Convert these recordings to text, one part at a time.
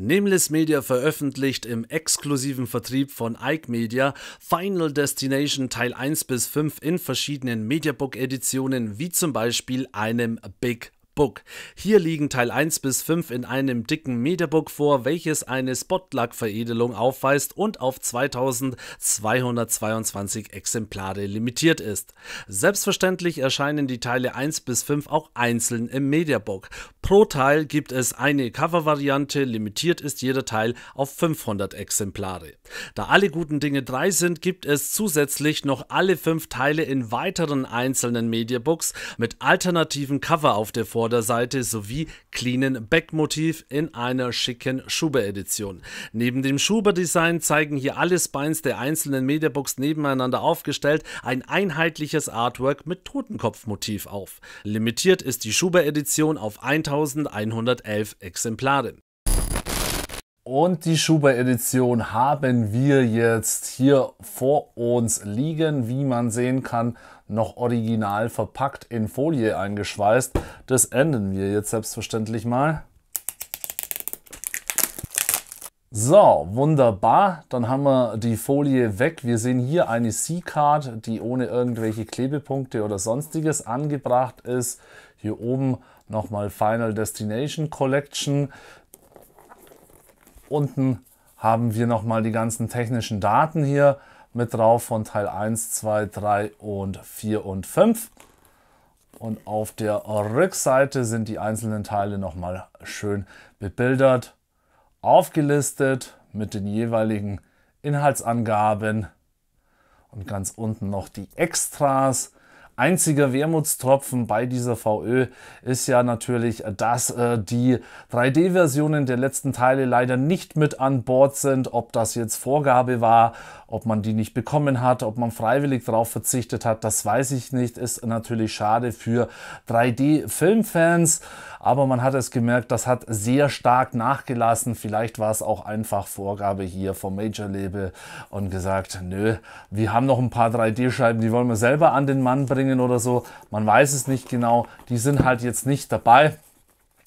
Nameless Media veröffentlicht im exklusiven Vertrieb von Ike Media Final Destination Teil 1 bis 5 in verschiedenen Mediabook-Editionen, wie zum Beispiel einem Big Book. Hier liegen Teil 1 bis 5 in einem dicken Meterbook vor, welches eine Spotluck-Veredelung aufweist und auf 2222 Exemplare limitiert ist. Selbstverständlich erscheinen die Teile 1 bis 5 auch einzeln im Mediabook. Pro Teil gibt es eine Cover-Variante, limitiert ist jeder Teil auf 500 Exemplare. Da alle guten Dinge 3 sind, gibt es zusätzlich noch alle 5 Teile in weiteren einzelnen Mediabooks mit alternativen Cover auf der Vorlage Vorderseite sowie cleanen Backmotiv in einer schicken Schuber-Edition. Neben dem Schuber-Design zeigen hier alle Spines der einzelnen Mediabox nebeneinander aufgestellt ein einheitliches Artwork mit Totenkopfmotiv auf. Limitiert ist die Schuber-Edition auf 1111 Exemplare. Und die Schuber-Edition haben wir jetzt hier vor uns liegen, wie man sehen kann noch original verpackt in Folie eingeschweißt. Das enden wir jetzt selbstverständlich mal. So, wunderbar. Dann haben wir die Folie weg. Wir sehen hier eine C-Card, die ohne irgendwelche Klebepunkte oder sonstiges angebracht ist. Hier oben nochmal Final Destination Collection. Unten haben wir nochmal die ganzen technischen Daten hier mit drauf von Teil 1, 2, 3 und 4 und 5. Und auf der Rückseite sind die einzelnen Teile nochmal schön bebildert, aufgelistet mit den jeweiligen Inhaltsangaben. Und ganz unten noch die Extras Einziger Wermutstropfen bei dieser VÖ ist ja natürlich, dass äh, die 3D-Versionen der letzten Teile leider nicht mit an Bord sind. Ob das jetzt Vorgabe war, ob man die nicht bekommen hat, ob man freiwillig darauf verzichtet hat, das weiß ich nicht. Ist natürlich schade für 3D-Filmfans. Aber man hat es gemerkt, das hat sehr stark nachgelassen. Vielleicht war es auch einfach Vorgabe hier vom Major Label und gesagt, nö, wir haben noch ein paar 3D-Scheiben, die wollen wir selber an den Mann bringen oder so. Man weiß es nicht genau. Die sind halt jetzt nicht dabei.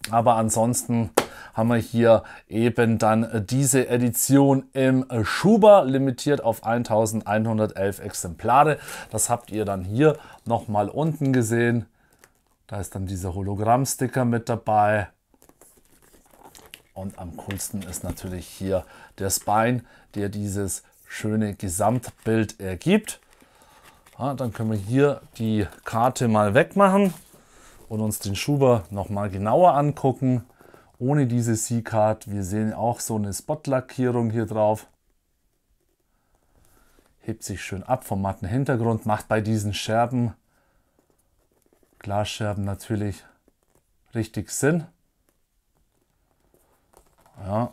Aber ansonsten haben wir hier eben dann diese Edition im Schuber, limitiert auf 1111 Exemplare. Das habt ihr dann hier nochmal unten gesehen. Da ist dann dieser Hologrammsticker mit dabei. Und am coolsten ist natürlich hier der Spine, der dieses schöne Gesamtbild ergibt. Ja, dann können wir hier die Karte mal wegmachen und uns den Schuber nochmal genauer angucken. Ohne diese C-Card. Wir sehen auch so eine Spotlackierung hier drauf. Hebt sich schön ab vom matten Hintergrund, macht bei diesen Scherben Glasscherben natürlich richtig sind. Ja,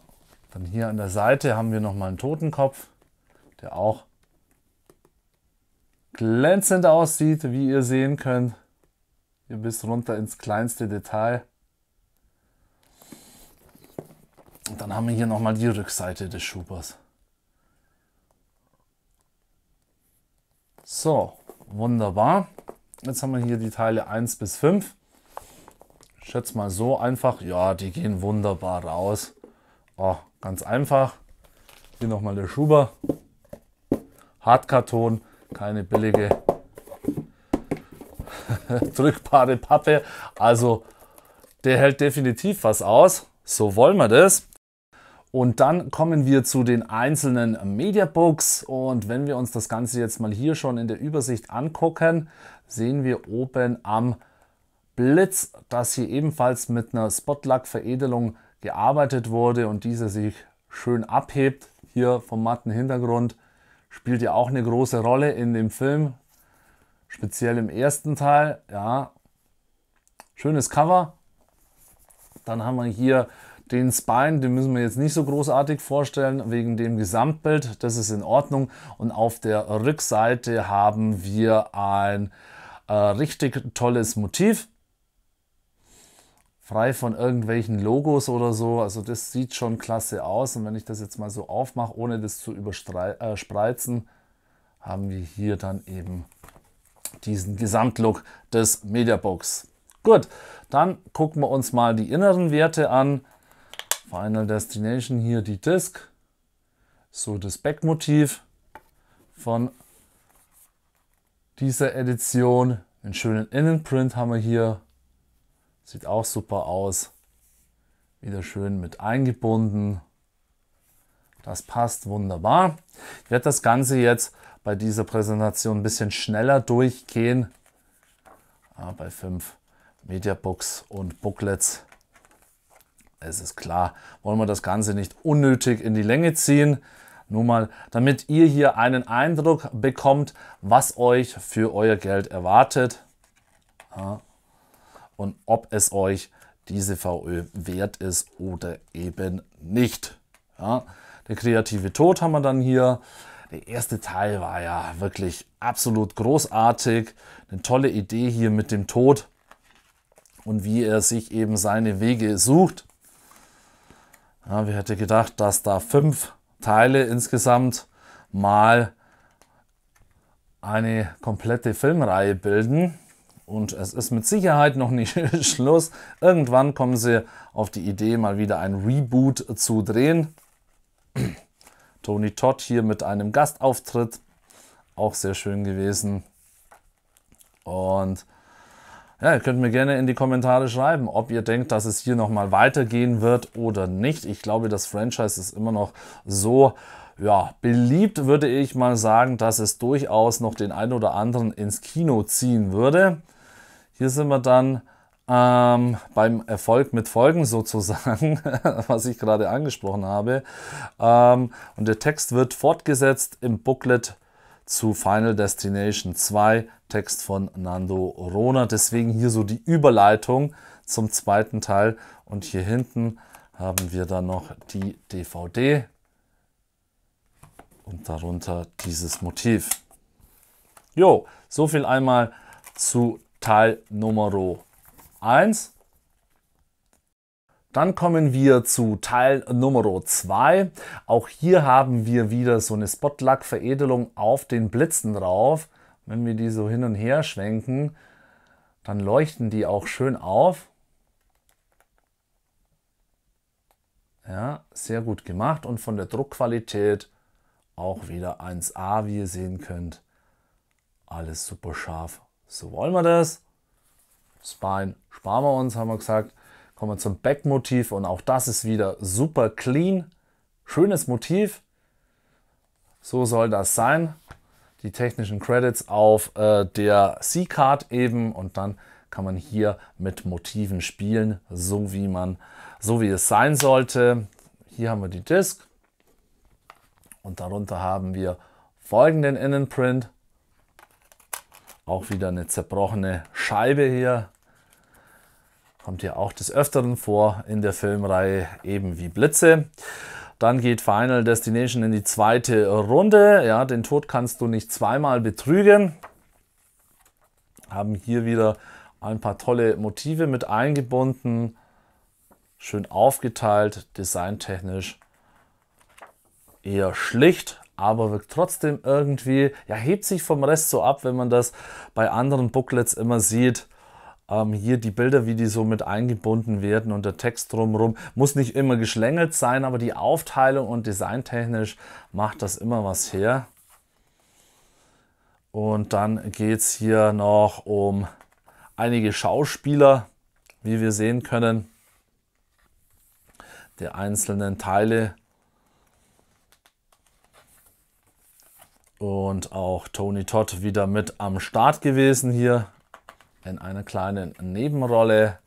dann hier an der Seite haben wir nochmal einen Totenkopf, der auch glänzend aussieht, wie ihr sehen könnt. Hier bis runter ins kleinste Detail. Und dann haben wir hier nochmal die Rückseite des Schubers. So, wunderbar. Jetzt haben wir hier die Teile 1 bis 5. Ich schätze mal so einfach. Ja, die gehen wunderbar raus. Oh, ganz einfach. Hier nochmal der Schuber. Hartkarton, keine billige drückbare Pappe. Also der hält definitiv was aus. So wollen wir das. Und dann kommen wir zu den einzelnen Mediabooks. Und wenn wir uns das Ganze jetzt mal hier schon in der Übersicht angucken, sehen wir oben am Blitz, dass hier ebenfalls mit einer Spotlack-Veredelung gearbeitet wurde und diese sich schön abhebt. Hier vom matten Hintergrund spielt ja auch eine große Rolle in dem Film, speziell im ersten Teil. Ja, schönes Cover. Dann haben wir hier den Spine, den müssen wir jetzt nicht so großartig vorstellen, wegen dem Gesamtbild, das ist in Ordnung. Und auf der Rückseite haben wir ein äh, richtig tolles Motiv frei von irgendwelchen Logos oder so. Also das sieht schon klasse aus. Und wenn ich das jetzt mal so aufmache, ohne das zu überspreizen, äh, haben wir hier dann eben diesen Gesamtlook des Mediabox. Gut, dann gucken wir uns mal die inneren Werte an. Final Destination hier die Disc, so das Backmotiv von dieser Edition. Einen schönen Innenprint haben wir hier. Sieht auch super aus. Wieder schön mit eingebunden. Das passt wunderbar. Ich werde das Ganze jetzt bei dieser Präsentation ein bisschen schneller durchgehen. Ah, bei fünf Mediabooks und Booklets es ist klar, wollen wir das Ganze nicht unnötig in die Länge ziehen. Nur mal, damit ihr hier einen Eindruck bekommt, was euch für euer Geld erwartet und ob es euch diese VÖ wert ist oder eben nicht. Ja, der kreative Tod haben wir dann hier. Der erste Teil war ja wirklich absolut großartig. Eine tolle Idee hier mit dem Tod und wie er sich eben seine Wege sucht. Ja, wer hätte gedacht, dass da fünf Teile insgesamt mal eine komplette Filmreihe bilden. Und es ist mit Sicherheit noch nicht Schluss. Irgendwann kommen sie auf die Idee, mal wieder ein Reboot zu drehen. Tony Todd hier mit einem Gastauftritt. Auch sehr schön gewesen. Und ja, ihr könnt mir gerne in die Kommentare schreiben, ob ihr denkt, dass es hier nochmal weitergehen wird oder nicht. Ich glaube, das Franchise ist immer noch so ja, beliebt, würde ich mal sagen, dass es durchaus noch den einen oder anderen ins Kino ziehen würde. Hier sind wir dann ähm, beim Erfolg mit Folgen sozusagen, was ich gerade angesprochen habe. Ähm, und der Text wird fortgesetzt im Booklet zu Final Destination 2 Text von Nando Rona. Deswegen hier so die Überleitung zum zweiten Teil. Und hier hinten haben wir dann noch die DVD und darunter dieses Motiv. Jo, so viel einmal zu Teil Nummer 1. Dann kommen wir zu Teil Nummer 2. Auch hier haben wir wieder so eine spotluck veredelung auf den Blitzen drauf wenn wir die so hin und her schwenken, dann leuchten die auch schön auf. Ja, sehr gut gemacht und von der Druckqualität auch wieder 1A, wie ihr sehen könnt. Alles super scharf. So wollen wir das. Spine sparen wir uns, haben wir gesagt. Kommen wir zum Backmotiv und auch das ist wieder super clean. Schönes Motiv. So soll das sein die technischen Credits auf äh, der C-Card eben und dann kann man hier mit Motiven spielen, so wie man, so wie es sein sollte. Hier haben wir die Disk und darunter haben wir folgenden Innenprint. Auch wieder eine zerbrochene Scheibe hier. Kommt ja auch des Öfteren vor in der Filmreihe, eben wie Blitze. Dann geht Final Destination in die zweite Runde. Ja, den Tod kannst du nicht zweimal betrügen. Haben hier wieder ein paar tolle Motive mit eingebunden. Schön aufgeteilt, designtechnisch eher schlicht, aber wirkt trotzdem irgendwie, ja, hebt sich vom Rest so ab, wenn man das bei anderen Booklets immer sieht ähm, hier die Bilder, wie die so mit eingebunden werden und der Text drumherum. Muss nicht immer geschlängelt sein, aber die Aufteilung und designtechnisch macht das immer was her. Und dann geht es hier noch um einige Schauspieler, wie wir sehen können, der einzelnen Teile. Und auch Tony Todd wieder mit am Start gewesen hier in einer kleinen Nebenrolle.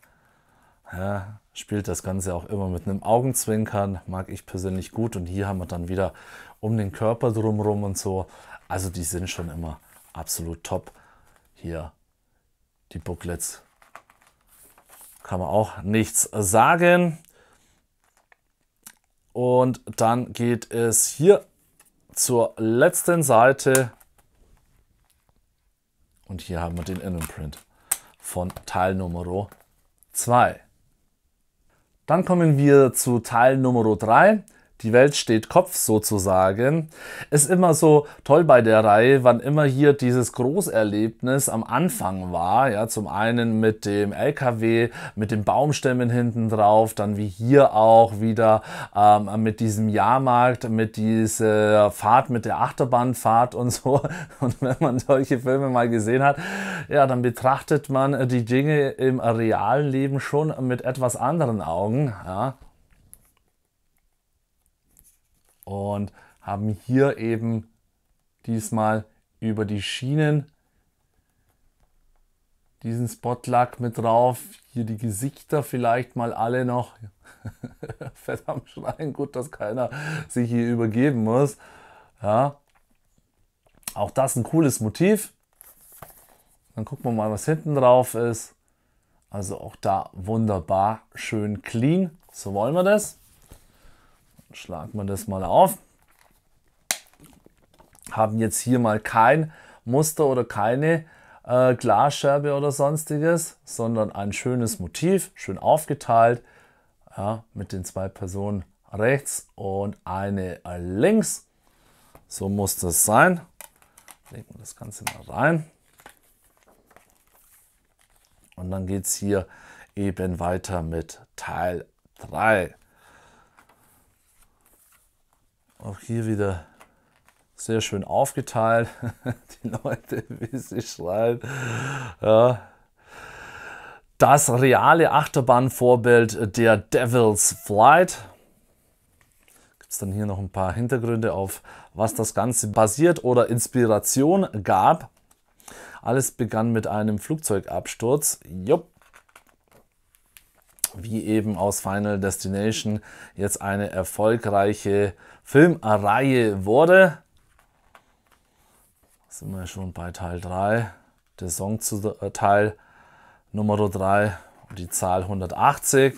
Ja, spielt das Ganze auch immer mit einem Augenzwinkern, mag ich persönlich gut. Und hier haben wir dann wieder um den Körper drumherum und so. Also die sind schon immer absolut top. Hier die Booklets kann man auch nichts sagen. Und dann geht es hier zur letzten Seite. Und hier haben wir den Innenprint von Teil Nummer 2. Dann kommen wir zu Teil Nummer 3 die Welt steht Kopf sozusagen, ist immer so toll bei der Reihe, wann immer hier dieses Großerlebnis am Anfang war. Ja, zum einen mit dem LKW, mit den Baumstämmen hinten drauf, dann wie hier auch wieder ähm, mit diesem Jahrmarkt, mit dieser Fahrt, mit der Achterbahnfahrt und so. Und wenn man solche Filme mal gesehen hat, ja, dann betrachtet man die Dinge im realen Leben schon mit etwas anderen Augen. Ja und haben hier eben diesmal über die Schienen diesen Spotlack mit drauf. Hier die Gesichter vielleicht mal alle noch. Verdammt schreien, gut, dass keiner sich hier übergeben muss. Ja. Auch das ein cooles Motiv. Dann gucken wir mal, was hinten drauf ist. Also auch da wunderbar schön clean. So wollen wir das. Schlagen wir das mal auf. Haben jetzt hier mal kein Muster oder keine äh, Glasscherbe oder sonstiges, sondern ein schönes Motiv, schön aufgeteilt ja, mit den zwei Personen rechts und eine links. So muss das sein. Legen wir das Ganze mal rein. Und dann geht es hier eben weiter mit Teil 3. Auch hier wieder sehr schön aufgeteilt. Die Leute, wie sie schreien. Ja. Das reale Achterbahnvorbild der Devil's Flight. Gibt es dann hier noch ein paar Hintergründe auf, was das Ganze basiert oder Inspiration gab. Alles begann mit einem Flugzeugabsturz. Jupp wie eben aus Final Destination jetzt eine erfolgreiche Filmreihe wurde. Sind wir schon bei Teil 3, der Song zu äh, Teil Nummer 3, die Zahl 180.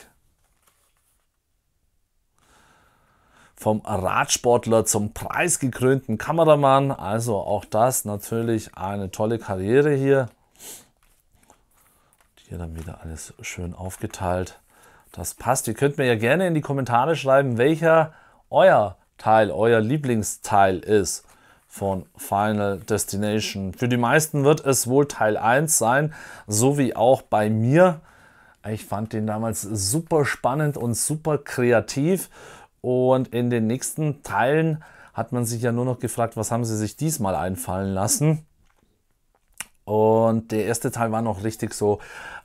vom Radsportler zum preisgekrönten Kameramann. Also auch das natürlich eine tolle Karriere hier. Und Hier dann wieder alles schön aufgeteilt das passt. Ihr könnt mir ja gerne in die Kommentare schreiben, welcher euer Teil, euer Lieblingsteil ist von Final Destination. Für die meisten wird es wohl Teil 1 sein, so wie auch bei mir. Ich fand den damals super spannend und super kreativ. Und in den nächsten Teilen hat man sich ja nur noch gefragt, was haben sie sich diesmal einfallen lassen. Und der erste Teil war noch richtig so,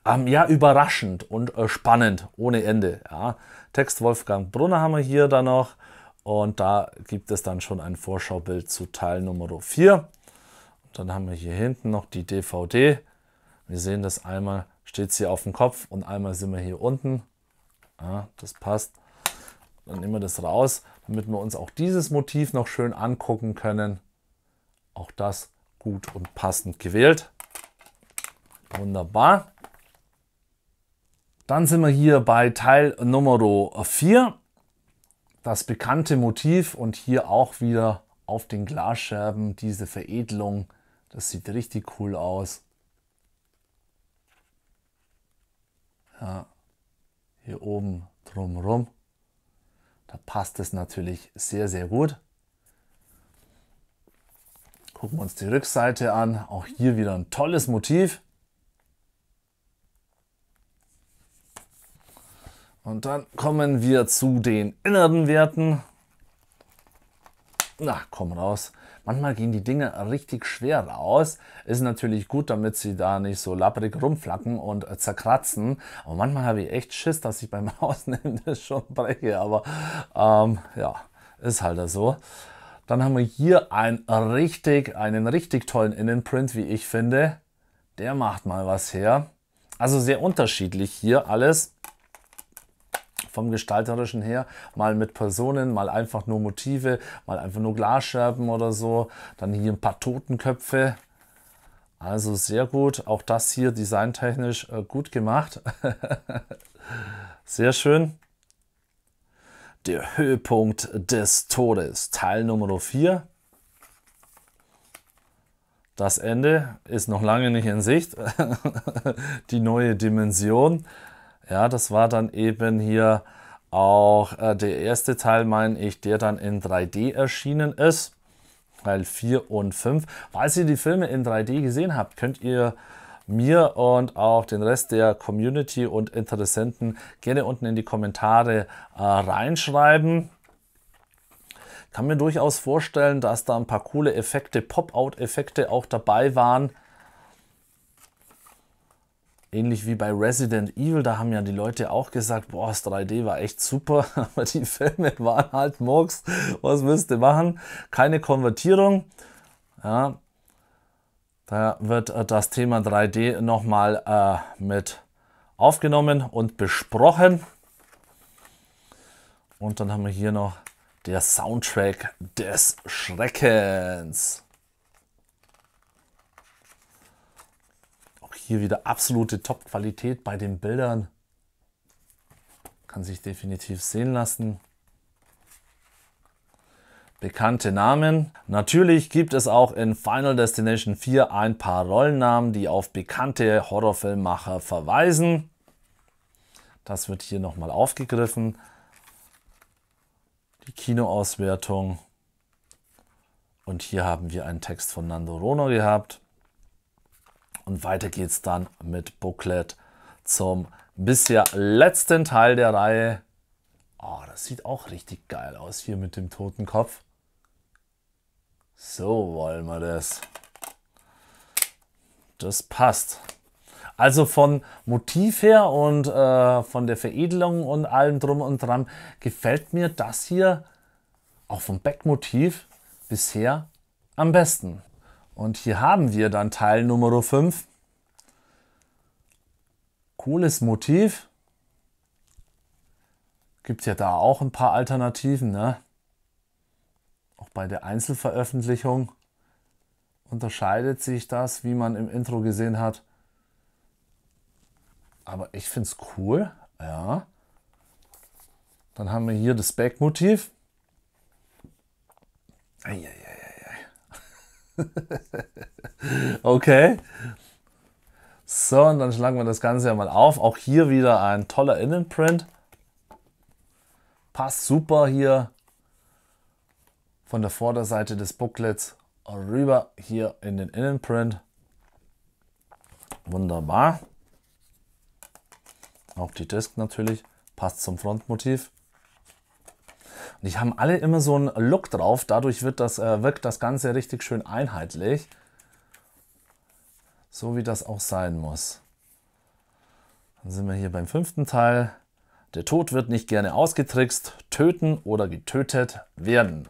ähm, ja, überraschend und äh, spannend, ohne Ende. Ja. Text Wolfgang Brunner haben wir hier dann noch. Und da gibt es dann schon ein Vorschaubild zu Teil Nummer 4. Und dann haben wir hier hinten noch die DVD. Wir sehen das einmal, steht sie auf dem Kopf und einmal sind wir hier unten. Ja, das passt. Dann nehmen wir das raus, damit wir uns auch dieses Motiv noch schön angucken können. Auch das gut und passend gewählt. Wunderbar. Dann sind wir hier bei Teil Nummer 4. Das bekannte Motiv und hier auch wieder auf den Glasscherben diese Veredelung. Das sieht richtig cool aus. Ja, hier oben drumherum. Da passt es natürlich sehr, sehr gut. Gucken wir uns die Rückseite an. Auch hier wieder ein tolles Motiv. Und dann kommen wir zu den inneren Werten. Na, komm raus. Manchmal gehen die Dinge richtig schwer raus. Ist natürlich gut, damit sie da nicht so labbrig rumflacken und zerkratzen. Aber manchmal habe ich echt Schiss, dass ich beim Ausnehmen das schon breche. Aber ähm, ja, ist halt so. Dann haben wir hier einen richtig, einen richtig tollen Innenprint, wie ich finde. Der macht mal was her. Also sehr unterschiedlich hier alles vom Gestalterischen her, mal mit Personen, mal einfach nur Motive, mal einfach nur Glasscherben oder so, dann hier ein paar Totenköpfe. Also sehr gut, auch das hier designtechnisch äh, gut gemacht. sehr schön der Höhepunkt des Todes. Teil Nummer 4. Das Ende ist noch lange nicht in Sicht. Die neue Dimension. Ja, das war dann eben hier auch äh, der erste Teil, meine ich, der dann in 3D erschienen ist. Teil 4 und 5. Falls ihr die Filme in 3D gesehen habt, könnt ihr mir und auch den Rest der Community und Interessenten gerne unten in die Kommentare äh, reinschreiben kann mir durchaus vorstellen, dass da ein paar coole Effekte, Pop-out-Effekte auch dabei waren. Ähnlich wie bei Resident Evil, da haben ja die Leute auch gesagt, boah, das 3D war echt super, aber die Filme waren halt Murks, was müsste machen? Keine Konvertierung. Ja, da wird äh, das Thema 3D nochmal äh, mit aufgenommen und besprochen. Und dann haben wir hier noch der Soundtrack des Schreckens. Auch hier wieder absolute Top-Qualität bei den Bildern. Kann sich definitiv sehen lassen bekannte Namen. Natürlich gibt es auch in Final Destination 4 ein paar Rollennamen, die auf bekannte Horrorfilmmacher verweisen. Das wird hier nochmal aufgegriffen. Die Kinoauswertung. Und hier haben wir einen Text von Nando Rono gehabt. Und weiter geht's dann mit Booklet zum bisher letzten Teil der Reihe. Oh, das sieht auch richtig geil aus hier mit dem toten Kopf. So wollen wir das. Das passt. Also von Motiv her und äh, von der Veredelung und allem drum und dran gefällt mir das hier auch vom Backmotiv bisher am besten. Und hier haben wir dann Teil Nummer 5. Cooles Motiv. Gibt ja da auch ein paar Alternativen, ne? bei der Einzelveröffentlichung unterscheidet sich das, wie man im Intro gesehen hat. Aber ich finde es cool, ja. Dann haben wir hier das Backmotiv. okay. So, und dann schlagen wir das Ganze ja mal auf. Auch hier wieder ein toller Innenprint. Passt super hier von der Vorderseite des Booklets rüber hier in den Innenprint. Wunderbar. Auch die Disk natürlich, passt zum Frontmotiv. Und die haben alle immer so einen Look drauf, dadurch wird das, äh, wirkt das Ganze richtig schön einheitlich. So wie das auch sein muss. Dann sind wir hier beim fünften Teil. Der Tod wird nicht gerne ausgetrickst, töten oder getötet werden.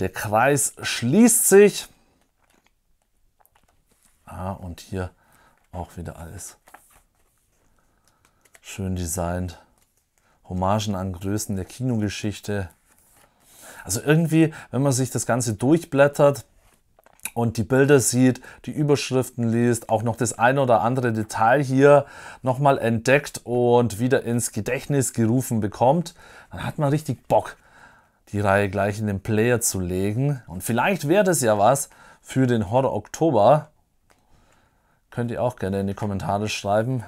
Der Kreis schließt sich. Ah, und hier auch wieder alles schön designt. Hommagen an Größen der Kinogeschichte. Also irgendwie, wenn man sich das Ganze durchblättert und die Bilder sieht, die Überschriften liest, auch noch das eine oder andere Detail hier nochmal entdeckt und wieder ins Gedächtnis gerufen bekommt, dann hat man richtig Bock, die Reihe gleich in den Player zu legen. Und vielleicht wäre das ja was für den Horror Oktober. Könnt ihr auch gerne in die Kommentare schreiben,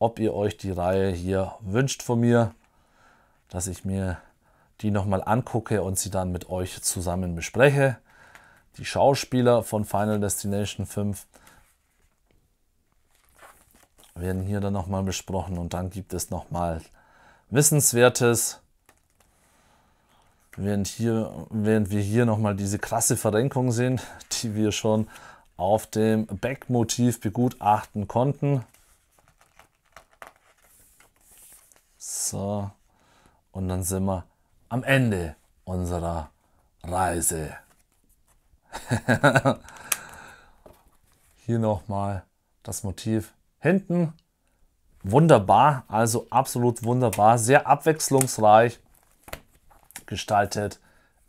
ob ihr euch die Reihe hier wünscht von mir, dass ich mir die nochmal angucke und sie dann mit euch zusammen bespreche. Die Schauspieler von Final Destination 5 werden hier dann nochmal besprochen und dann gibt es nochmal Wissenswertes während, hier, während wir hier nochmal diese krasse Verrenkung sehen, die wir schon auf dem Backmotiv begutachten konnten. So, und dann sind wir am Ende unserer Reise. hier nochmal das Motiv hinten. Wunderbar, also absolut wunderbar, sehr abwechslungsreich gestaltet.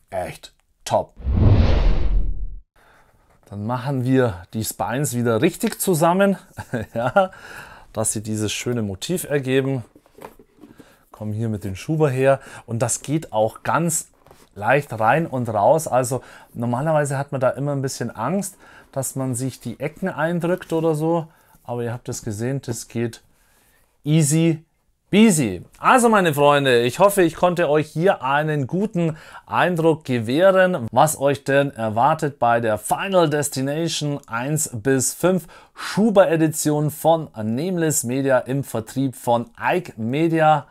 Echt top. Dann machen wir die Spines wieder richtig zusammen, ja, dass sie dieses schöne Motiv ergeben. Kommen hier mit den Schuber her und das geht auch ganz leicht rein und raus. Also normalerweise hat man da immer ein bisschen Angst, dass man sich die Ecken eindrückt oder so. Aber ihr habt es gesehen, das geht easy Busy. Also meine Freunde, ich hoffe, ich konnte euch hier einen guten Eindruck gewähren, was euch denn erwartet bei der Final Destination 1 bis 5 Schuber Edition von Nameless Media im Vertrieb von Ike Media.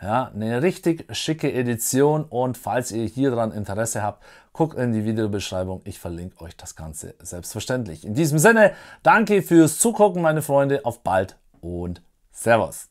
Ja, eine richtig schicke Edition und falls ihr hier dran Interesse habt, guckt in die Videobeschreibung. Ich verlinke euch das Ganze selbstverständlich. In diesem Sinne, danke fürs Zugucken, meine Freunde. Auf bald und Servus.